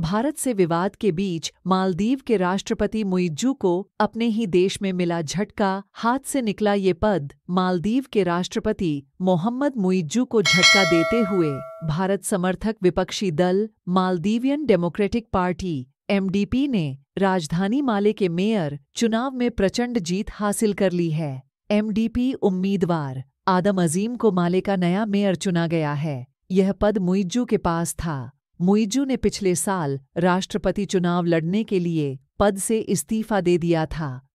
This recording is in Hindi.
भारत से विवाद के बीच मालदीव के राष्ट्रपति मुइज्जू को अपने ही देश में मिला झटका हाथ से निकला ये पद मालदीव के राष्ट्रपति मोहम्मद मुइज्जू को झटका देते हुए भारत समर्थक विपक्षी दल मालदीवियन डेमोक्रेटिक पार्टी एमडीपी ने राजधानी माले के मेयर चुनाव में प्रचंड जीत हासिल कर ली है एमडीपी उम्मीदवार आदम अजीम को माले का नया मेयर चुना गया है यह पद मुइज्जू के पास था मुइजू ने पिछले साल राष्ट्रपति चुनाव लड़ने के लिए पद से इस्तीफा दे दिया था